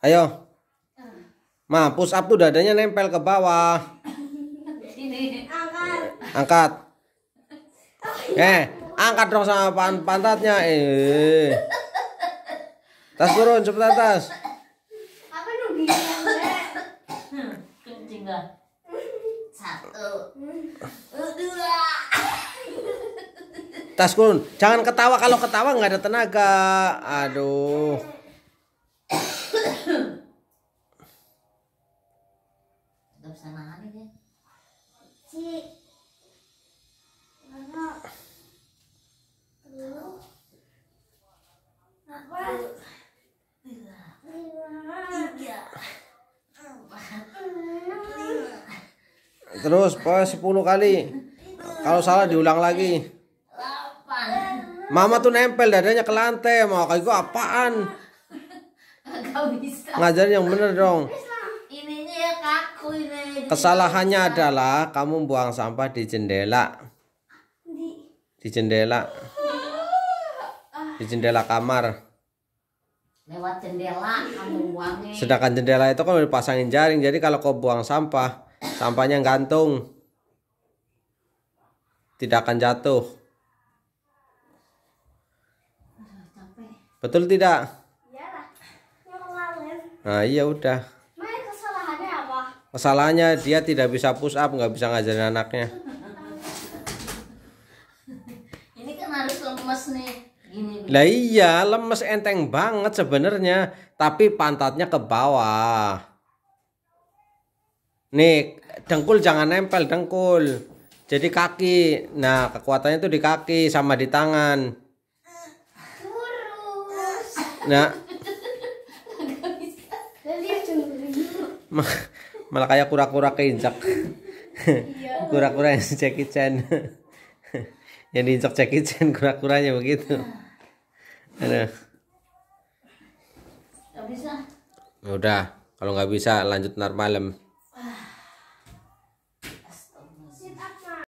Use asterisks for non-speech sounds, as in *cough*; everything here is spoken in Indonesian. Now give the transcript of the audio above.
Ayo. Ma, push up tuh dadanya nempel ke bawah. Angkat. Eh, angkat dong sama pan pantatnya. Eh. Tas turun cepet tas. Hmm, tas turun. Jangan ketawa kalau ketawa nggak ada tenaga. Aduh. Terus, pas 10 kali. Kalau salah diulang lagi. Mama tuh nempel dadanya ke lantai, mau kayak gue apaan? bisa. Ngajar yang bener dong. Ya, Kesalahannya adalah kamu buang sampah di jendela. Di, jendela. Di jendela kamar. Lewat jendela kamu buangnya. Sedangkan jendela itu kan dipasangin jaring. Jadi kalau kau buang sampah, sampahnya gantung. Tidak akan jatuh. Betul tidak? nah iya udah kesalahannya apa kesalahannya dia tidak bisa push up nggak bisa ngajarin anaknya *laughs* ini kan harus lemes nih lah iya lemes enteng banget sebenarnya tapi pantatnya ke bawah nih dengkul jangan nempel dengkul jadi kaki nah kekuatannya itu di kaki sama di tangan nah *laughs* malah kayak kura-kura keinjak iya. *laughs* kura-kura yang Jackie Chan *laughs* yang diinjak Jackie Chan kura-kuranya begitu iya. ada ya udah kalau nggak bisa lanjut normal. malam